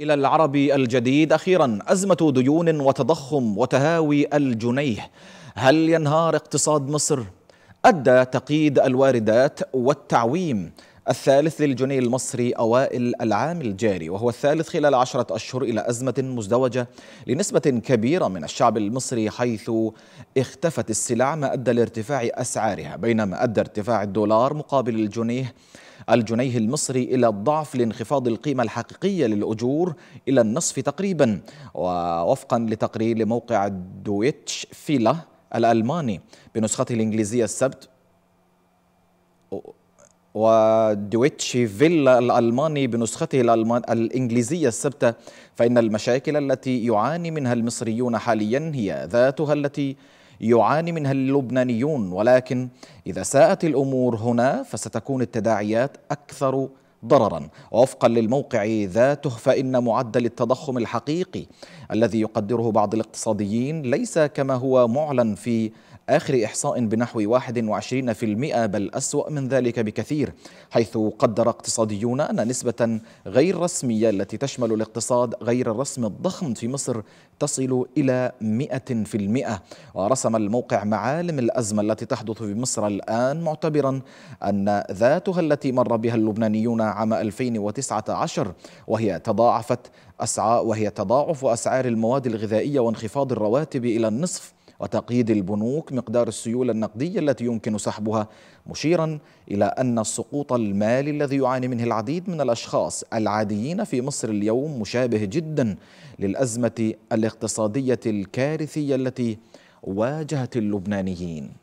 إلى العربي الجديد أخيرا أزمة ديون وتضخم وتهاوي الجنيه هل ينهار اقتصاد مصر؟ أدى تقييد الواردات والتعويم الثالث للجنيه المصري أوائل العام الجاري وهو الثالث خلال عشرة أشهر إلى أزمة مزدوجة لنسبة كبيرة من الشعب المصري حيث اختفت السلع ما أدى لارتفاع أسعارها بينما أدى ارتفاع الدولار مقابل الجنيه الجنيه المصري إلى الضعف لانخفاض القيمة الحقيقية للأجور إلى النصف تقريبا ووفقا لتقرير لموقع دويتش فيلا الألماني بنسخته الإنجليزية السبت ودويتشي فيلا الألماني بنسخته الألمان الإنجليزية السبتة فإن المشاكل التي يعاني منها المصريون حاليا هي ذاتها التي يعاني منها اللبنانيون ولكن إذا ساءت الأمور هنا فستكون التداعيات أكثر ضررا ووفقا للموقع ذاته فإن معدل التضخم الحقيقي الذي يقدره بعض الاقتصاديين ليس كما هو معلن في آخر إحصاء بنحو 21% بل أسوأ من ذلك بكثير حيث قدر اقتصاديون أن نسبة غير رسمية التي تشمل الاقتصاد غير الرسمي الضخم في مصر تصل إلى 100% ورسم الموقع معالم الأزمة التي تحدث في مصر الآن معتبرا أن ذاتها التي مر بها اللبنانيون عام 2019 وهي تضاعفت أسعار وهي تضاعف أسعار المواد الغذائية وانخفاض الرواتب إلى النصف وتقييد البنوك مقدار السيولة النقدية التي يمكن سحبها مشيرا إلى أن السقوط المالي الذي يعاني منه العديد من الأشخاص العاديين في مصر اليوم مشابه جدا للأزمة الاقتصادية الكارثية التي واجهت اللبنانيين